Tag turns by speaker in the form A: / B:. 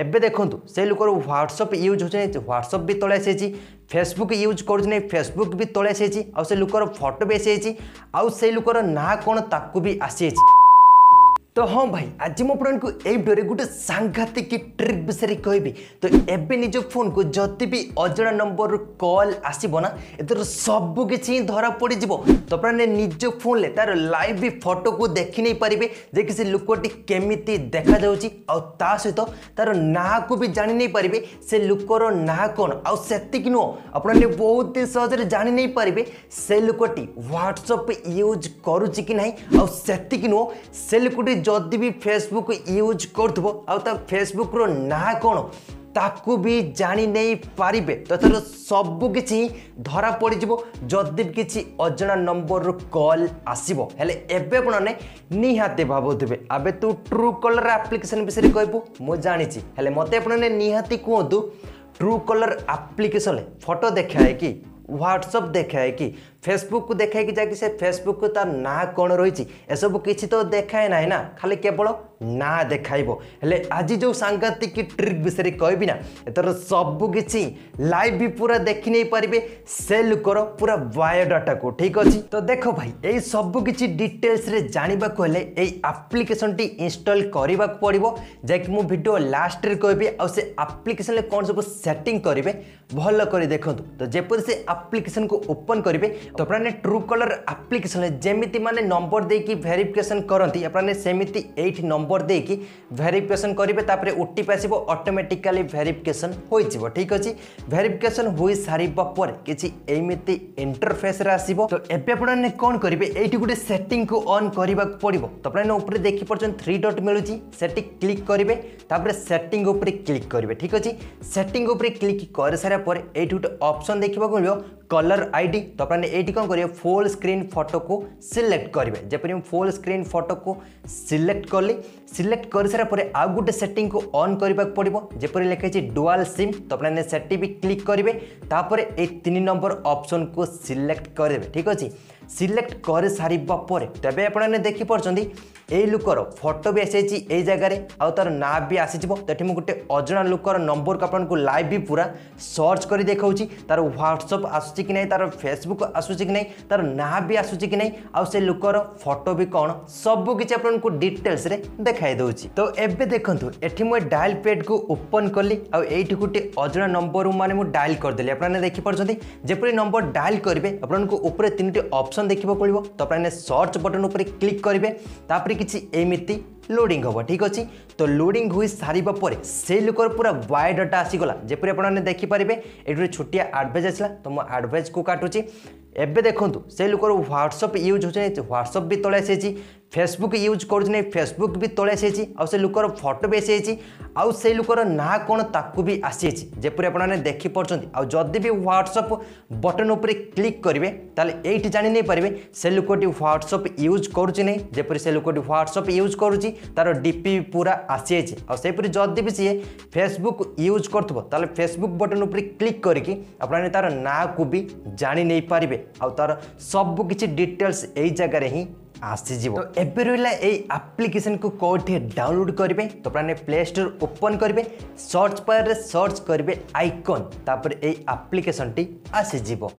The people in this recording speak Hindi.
A: এবে দেখুন সেই লোকর হোয়াটসঅপ ইউজ হচ্ছে হোয়াটসঅপ বি তলে আসি ফেসবুক ইউজ করছে ফেসবুক বি তলে আসি আউ সে লোকর ফটো বি আসি আউ সেই লোকর না কোণ তাকে বি আসি ତ ହଁ ଭାଇ ଆଜି ମୁଁ ଆପଣଙ୍କୁ ଏଇ ଭିଡ଼ିଓରେ ଗୋଟେ ସାଂଘାତିକ ଟ୍ରିକ୍ ବିଷୟରେ କହିବି ତ ଏବେ ନିଜ ଫୋନ୍କୁ ଯଦି ବି ଅଜଣା ନମ୍ବରରୁ କଲ୍ ଆସିବ ନା ଏଥିରୁ ସବୁ କିଛି ହିଁ ଧରା ପଡ଼ିଯିବ ତ ଆପଣମାନେ ନିଜ ଫୋନ୍ରେ ତା'ର ଲାଇଭ୍ ବି ଫଟୋକୁ ଦେଖି ନେଇପାରିବେ ଯେ କି ସେ ଲୋକଟି କେମିତି ଦେଖାଯାଉଛି ଆଉ ତା ସହିତ ତା'ର ନାଁକୁ ବି ଜାଣି ନେଇପାରିବେ ସେ ଲୋକର ନାଁ କ'ଣ ଆଉ ସେତିକି ନୁହଁ ଆପଣମାନେ ବହୁତ ସହଜରେ ଜାଣି ନେଇପାରିବେ ସେ ଲୋକଟି ହ୍ୱାଟ୍ସଅପ୍ ୟୁଜ୍ କରୁଛି କି ନାହିଁ ଆଉ ସେତିକି ନୁହଁ ସେ ଲୋକଟି ଯଦି ବି ଫେସବୁକ୍ ୟୁଜ୍ କରୁଥିବ ଆଉ ତା ଫେସବୁକ୍ର ନାଁ କ'ଣ ତାକୁ ବି ଜାଣି ନେଇ ପାରିବେ ତଥାପି ସବୁ କିଛି ଧରା ପଡ଼ିଯିବ ଯଦି ବି କିଛି ଅଜଣା ନମ୍ବରରୁ କଲ୍ ଆସିବ ହେଲେ ଏବେ ଆପଣମାନେ ନିହାତି ଭାବୁଥିବେ ଏବେ ତୁ ଟ୍ରୁ କଲର୍ ଆପ୍ଲିକେସନ୍ ବିଷୟରେ କହିବୁ ମୁଁ ଜାଣିଛି ହେଲେ ମୋତେ ଆପଣମାନେ ନିହାତି କୁହନ୍ତୁ ଟ୍ରୁ କଲର୍ ଆପ୍ଲିକେସନ୍ରେ ଫଟୋ ଦେଖାଏ କି ହ୍ୱାଟ୍ସଅପ୍ ଦେଖାଏ କି ଫେସବୁକକୁ ଦେଖାଇକି ଯାହାକି ସେ ଫେସବୁକକୁ ତା ନାଁ କ'ଣ ରହିଛି ଏସବୁ କିଛି ତ ଦେଖାଏ ନାହିଁ ନା ଖାଲି କେବଳ ନାଁ ଦେଖାଇବ ହେଲେ ଆଜି ଯେଉଁ ସାଂଘାତିକ ଟ୍ରିକ୍ ବିଷୟରେ କହିବି ନା ଏଥର ସବୁ କିଛି ଲାଇଭ୍ ବି ପୁରା ଦେଖି ନେଇପାରିବେ ସେ ଲୋକର ପୁରା ବାୟୋଡାଟାକୁ ଠିକ୍ ଅଛି ତ ଦେଖ ଭାଇ ଏଇ ସବୁ କିଛି ଡିଟେଲ୍ସରେ ଜାଣିବାକୁ ହେଲେ ଏଇ ଆପ୍ଲିକେସନ୍ଟି ଇନଷ୍ଟଲ୍ କରିବାକୁ ପଡ଼ିବ ଯାହାକି ମୁଁ ଭିଡ଼ିଓ ଲାଷ୍ଟରେ କହିବି ଆଉ ସେ ଆପ୍ଲିକେସନ୍ରେ କ'ଣ ସବୁ ସେଟିଂ କରିବେ ଭଲ କରି ଦେଖନ୍ତୁ ତ ଯେପରି ସେ ଆପ୍ଲିକେସନ୍କୁ ଓପନ୍ କରିବେ तो अपने ट्रू कलर आप्लिकेसन जमी मैंने नंबर देकी भेरिफिकेसन करती आपने सेमती ये नंबर देकी भेरिफिकेसन करेंगे ओटी आसो अटोमेटिकाली भेरिफिकेसन हो ठीक अच्छे भेरिफिकेसन हो सारापर किसी एमती इंटरफेस आसो तो ये कौन करेंगे ये गोटे सेटिंग को अन् करा पड़ो तो अपने ऊपर देखी पार्टी थ्री डट मिलूँ से क्लिक करेंगे तापर सेटिंग क्लिक करेंगे ठीक अच्छे सेटिंग क्लिक कर सारापर ये गोटे अप्सन देखा मिले कलर आई डी तो अपने ये कौन करेंगे फुल स्क्रीन फोटो को सिलेक्ट करेंगे जपरी फुल स्क्रीन फोटो को सिलेक्ट कली सिलेक्ट कर सारापर आउ गोटे सेटिंग को अन् करा पड़ो जपर लिखाई डुआल सिम तो अपने से भी क्लिक करेंगे तापर ये तीन नंबर ऑप्शन को सिलेक्ट करेंगे ठीक अच्छे ସିଲେକ୍ଟ କରିସାରିବା ପରେ ତେବେ ଆପଣମାନେ ଦେଖିପାରୁଛନ୍ତି ଏଇ ଲୁକର ଫଟୋ ବି ଆସିଯାଇଛି ଏଇ ଜାଗାରେ ଆଉ ତା'ର ନାଁ ବି ଆସିଯିବ ତ ଏଠି ମୁଁ ଗୋଟେ ଅଜଣା ଲୁକର ନମ୍ବରକୁ ଆପଣଙ୍କୁ ଲାଇଭ୍ ବି ପୁରା ସର୍ଚ୍ଚ କରି ଦେଖାଉଛି ତା'ର ହ୍ୱାଟ୍ସଅପ୍ ଆସୁଛି କି ନାହିଁ ତା'ର ଫେସବୁକ୍ ଆସୁଛି କି ନାହିଁ ତା'ର ନାଁ ବି ଆସୁଛି କି ନାହିଁ ଆଉ ସେ ଲୁକର ଫଟୋ ବି କ'ଣ ସବୁ କିଛି ଆପଣଙ୍କୁ ଡିଟେଲ୍ସରେ ଦେଖାଇ ଦେଉଛି ତ ଏବେ ଦେଖନ୍ତୁ ଏଠି ମୁଁ ଏ ଡାଏଲ୍ ପେଡ଼୍କୁ ଓପନ୍ କଲି ଆଉ ଏଇଠି ଗୋଟେ ଅଜଣା ନମ୍ବରରୁ ମାନେ ମୁଁ ଡାଏଲ୍ କରିଦେଲି ଆପଣମାନେ ଦେଖିପାରୁଛନ୍ତି ଯେପରି ନମ୍ବର ଡାଏଲ୍ କରିବେ ଆପଣଙ୍କୁ ଉପରେ ତିନିଟି ଅପସନ୍ অপসন দেখা পড়ব তো আপনার সর্চ বটন উপরে ক্লিক করবে তাপরে কিছু এমিতি লোডিং হব ঠিক অছি তো লোডিং হয়ে সারা পরে সেই লোকর পুরা ওয়াই ডটা আসিগলা যেপরি আপনার দেখিপারে এটি ছোটিয়া আডভাইজ আসলা তো মো আডভাইজ কু কাটুছি এবে দেখুন সেই লোকর হোয়াটসঅপ ইউজ হচ্ছে হোয়াটসঅপ বি তলে আসিছি ଫେସବୁକ୍ ୟୁଜ୍ କରୁଛି ନାହିଁ ଫେସବୁକ୍ ବି ତଳେ ଆସିଛି ଆଉ ସେ ଲୋକର ଫଟୋ ବି ଆସିଯାଇଛି ଆଉ ସେଇ ଲୋକର ନାଁ କ'ଣ ତାକୁ ବି ଆସିଯାଇଛି ଯେପରି ଆପଣମାନେ ଦେଖିପାରୁଛନ୍ତି ଆଉ ଯଦି ବି ହ୍ୱାଟ୍ସଅପ୍ ବଟନ୍ ଉପରେ କ୍ଲିକ୍ କରିବେ ତାହେଲେ ଏଇଠି ଜାଣି ନେଇପାରିବେ ସେ ଲୋକଟି ହ୍ୱାଟ୍ସଅପ୍ ୟୁଜ୍ କରୁଛି ନାହିଁ ଯେପରି ସେ ଲୋକଟି ହ୍ୱାଟ୍ସଅପ୍ ୟୁଜ୍ କରୁଛି ତା'ର ଡିପି ପୁରା ଆସିଯାଇଛି ଆଉ ସେହିପରି ଯଦି ବି ସିଏ ଫେସବୁକ୍ ୟୁଜ୍ କରୁଥିବ ତାହେଲେ ଫେସବୁକ୍ ବଟନ୍ ଉପରେ କ୍ଲିକ୍ କରିକି ଆପଣମାନେ ତା'ର ନାଁକୁ ବି ଜାଣି ନେଇପାରିବେ ଆଉ ତା'ର ସବୁ କିଛି ଡିଟେଲ୍ସ ଏଇ ଜାଗାରେ ହିଁ ଆସିଯିବ ଏବେ ରହିଲା ଏଇ ଆପ୍ଲିକେସନ୍କୁ କେଉଁଠି ଡାଉନଲୋଡ଼୍ କରିବେ ତ ପ୍ରାଣେ ପ୍ଲେ ଷ୍ଟୋର୍ ଓପନ୍ କରିବେ ସର୍ଚ୍ଚ ବାର୍ରେ ସର୍ଚ୍ଚ କରିବେ ଆଇକନ୍ ତାପରେ ଏଇ ଆପ୍ଲିକେସନ୍ଟି ଆସିଯିବ